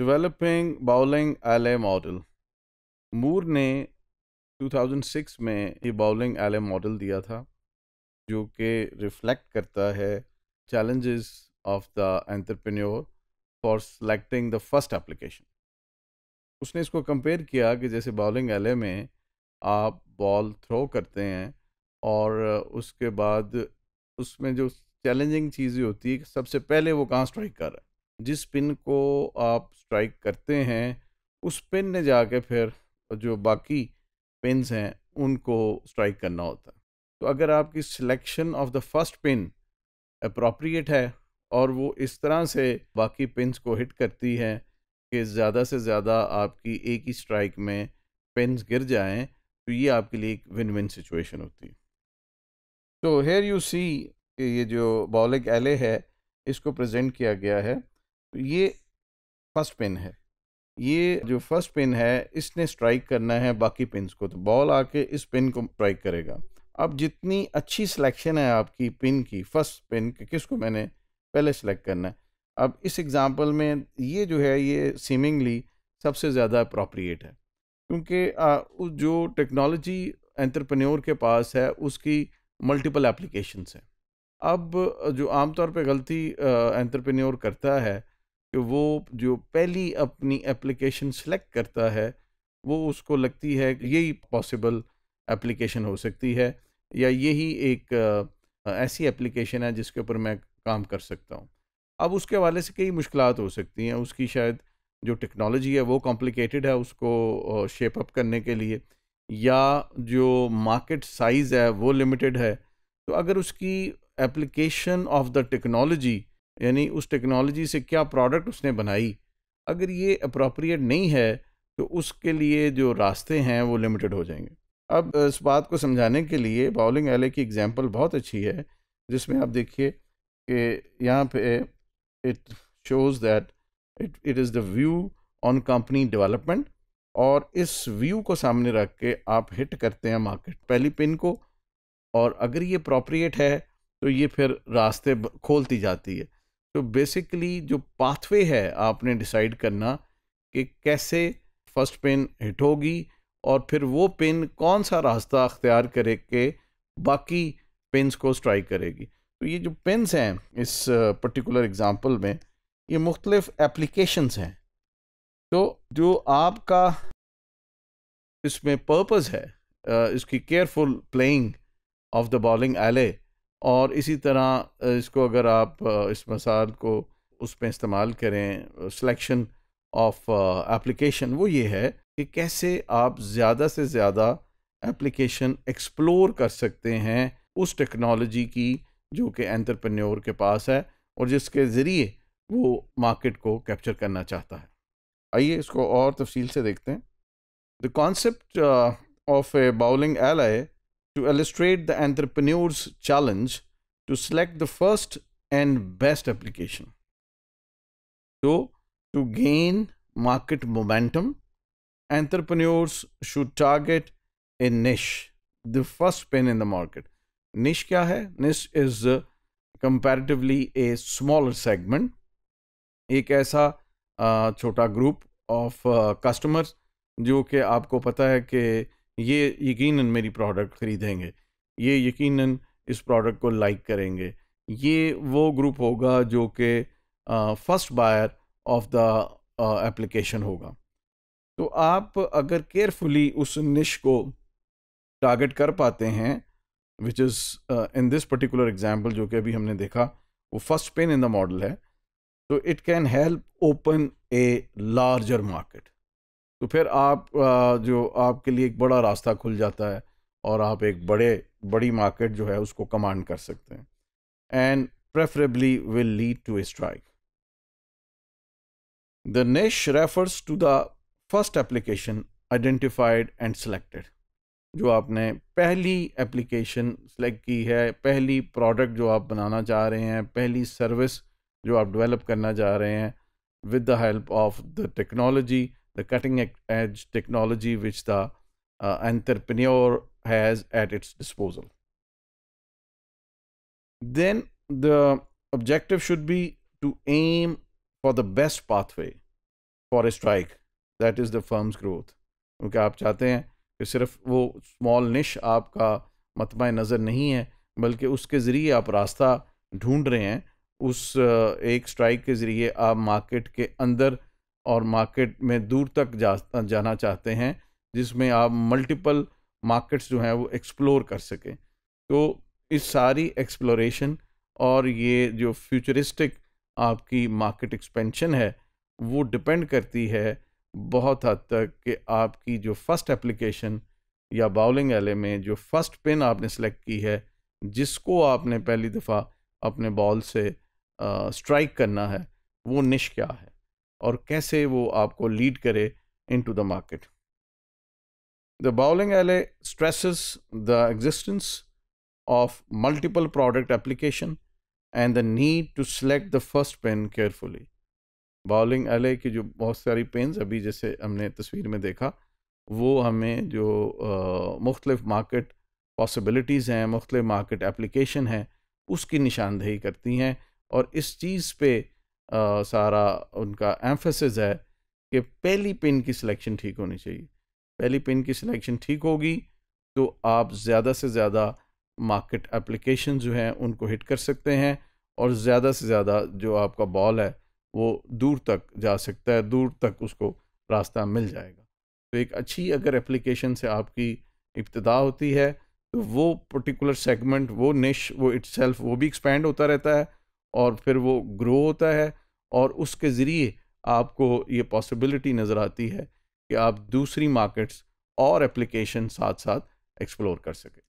Developing bowling एल मॉडल model Moore 2006 में ये बाउलिंग एल मॉडल दिया था जो कि रिफ्लेक्ट करता है challenges of the entrepreneur for selecting the first application उसने इसको कंपेयर किया कि जैसे बॉलिंग एले में आप बॉल थ्रो करते हैं और उसके बाद उसमें जो चैलेंजिंग चीज़ें होती है सबसे पहले वो कहाँ स्ट्राइक कर रहा है जिस पिन को आप स्ट्राइक करते हैं उस पिन ने जाके फिर जो बाकी पिन्स हैं उनको स्ट्राइक करना होता है तो अगर आपकी selection of the first pin appropriate है और वो इस तरह से बाकी पिन्स को हिट करती है कि ज़्यादा से ज़्यादा आपकी एक ही स्ट्राइक में पिन्स गिर जाएं तो ये आपके लिए एक विन विन सिचुएशन होती है तो हेयर यू सी ये जो बॉलिक एले है इसको प्रेजेंट किया गया है ये फर्स्ट पिन है ये जो फर्स्ट पिन है इसने स्ट्राइक करना है बाकी पिन को तो बॉल आके इस पिन को स्ट्राइक करेगा अब जितनी अच्छी सिलेक्शन है आपकी पिन की फर्स्ट पिन कि किसको मैंने पहले सेलेक्ट करना है अब इस एग्ज़ाम्पल में ये जो है ये सीमिंगली सबसे ज़्यादा अप्रोप्रिएट है क्योंकि जो टेक्नोलॉजी एंटरप्रेन्योर के पास है उसकी मल्टीपल एप्लीकेशंस हैं अब जो आमतौर पे गलती एंटरप्रेन्योर करता है कि वो जो पहली अपनी एप्लीकेशन सेलेक्ट करता है वो उसको लगती है कि यही पॉसिबल एप्लीकेशन हो सकती है या यही एक ऐसी एप्लीकेशन है जिसके ऊपर मैं काम कर सकता हूँ अब उसके हवाले से कई मुश्किल हो सकती हैं उसकी शायद जो टेक्नोलॉजी है वो कॉम्प्लिकेटेड है उसको शेप अप करने के लिए या जो मार्केट साइज़ है वो लिमिटेड है तो अगर उसकी एप्लीकेशन ऑफ द टेक्नोलॉजी यानी उस टेक्नोलॉजी से क्या प्रोडक्ट उसने बनाई अगर ये अप्रोप्रिएट नहीं है तो उसके लिए जो रास्ते हैं वो लिमिटेड हो जाएंगे अब इस बात को समझाने के लिए बाउलिंग एले की एग्जांपल बहुत अच्छी है जिसमें आप देखिए कि यहाँ पे it shows that it it is the view on company development और इस व्यू को सामने रख के आप हिट करते हैं मार्केट पहली पिन को और अगर ये अप्रोप्रिएट है तो ये फिर रास्ते खोलती जाती है तो बेसिकली जो पाथवे है आपने डिसाइड करना कि कैसे फर्स्ट पेन हिट होगी और फिर वो पेन कौन सा रास्ता अख्तियार करे के बाकी पेन्स को स्ट्राइक करेगी तो ये जो पेन्स हैं इस पर्टिकुलर एग्ज़ाम्पल में ये मुख्तलिफ एप्लीकेशंस हैं तो जो आपका इसमें पर्पस है इसकी careful playing of the bowling alley इसी तरह इसको अगर आप इस मसाल को उस पर इस्तेमाल करें सिलेक्शन ऑफ एप्लीकेशन वो ये है कि कैसे आप ज़्यादा से ज़्यादा एप्लीकेशन एक्सप्लोर कर सकते हैं उस टेक्नोलॉजी की जो कि एंटरप्रेन्योर के पास है और जिसके ज़रिए वो मार्केट को कैप्चर करना चाहता है आइए इसको और तफसील से देखते हैं the concept of a bowling alley to illustrate the entrepreneur's challenge to select the first and best application. So, to gain market momentum, entrepreneurs should target a niche, the first pin in the market. Niche kya hai? Niche is uh, comparatively a smaller segment. एक ऐसा uh, छोटा group of customers जो कि आपको पता है कि ये यकीन मेरी प्रोडक्ट ख़रीदेंगे ये यकीन इस प्रोडक्ट को लाइक करेंगे ये वो ग्रुप होगा जो कि first buyer of the application होगा तो आप अगर केयरफुली उस निश को टारगेट कर पाते हैं which is in this particular example जो कि अभी हमने देखा वो first pin in the model है तो it can help open a larger market तो फिर आप जो आपके लिए एक बड़ा रास्ता खुल जाता है और आप एक बड़े बड़ी मार्केट जो है उसको कमांड कर सकते हैं and preferably will lead to a strike the नेश refers to the first application identified and selected जो आपने पहली एप्लीकेशन सेलेक्ट की है पहली प्रोडक्ट जो आप बनाना चाह रहे हैं पहली सर्विस जो आप डेवलप करना चाह रहे हैं with the help of the technology the cutting edge technology which the uh, entrepreneur has at its disposal. Then the objective should be to aim for the best pathway for a strike, that is the firm's growth. क्योंकि आप चाहते हैं कि सिर्फ वो small निश आपका मतमा नज़र नहीं है बल्कि उसके ज़रिए आप रास्ता ढूंढ रहे हैं उस एक स्ट्राइक के ज़रिए आप मार्केट के अंदर और मार्केट में दूर तक जा जाना चाहते हैं जिसमें आप मल्टीपल मार्केट्स जो हैं वो एक्सप्लोर कर सकें तो इस सारी एक्सप्लोरेशन और ये जो फ्यूचरिस्टिक आपकी मार्केट एक्सपेंशन है वो डिपेंड करती है बहुत हद तक कि आपकी जो फर्स्ट एप्लीकेशन या बाउलिंग एले में जो फर्स्ट पिन आपने सेलेक्ट की है जिसको आपने पहली दफ़ा अपने बॉल से स्ट्राइक करना है वो निश क्या है और कैसे वो आपको लीड करे इन to the market the bowling A stresses the existence of multiple product application and the need to select the first pen carefully bowling एले की जो बहुत सारी पेन्स अभी जैसे हमने तस्वीर में देखा वो हमें जो मुख्तलिफ मार्केट पॉसिबिलिटीज़ हैं मुख्तलिफ मार्केट एप्लीकेशन हैं उसकी निशानदेही करती हैं और इस चीज़ पर सारा उनका एम्फेसिस है कि पहली पिन की सिलेक्शन ठीक होनी चाहिए पहली पिन की सिलेक्शन ठीक होगी तो आप ज़्यादा से ज़्यादा मार्केट एप्लीकेशन जो हैं उनको हिट कर सकते हैं और ज़्यादा से ज़्यादा जो आपका बॉल है वो दूर तक जा सकता है दूर तक उसको रास्ता मिल जाएगा तो एक अच्छी अगर एप्लीकेशन से आपकी इब्तदा होती है तो वो पर्टिकुलर सेगमेंट वो निश वो इट्सल्फ वो भी एक्सपेंड होता रहता है और फिर वो ग्रो होता है और उसके ज़रिए आपको ये पॉसिबिलिटी नज़र आती है कि आप दूसरी मार्केट्स और एप्लीकेशन साथ साथ एक्सप्लोर कर सकें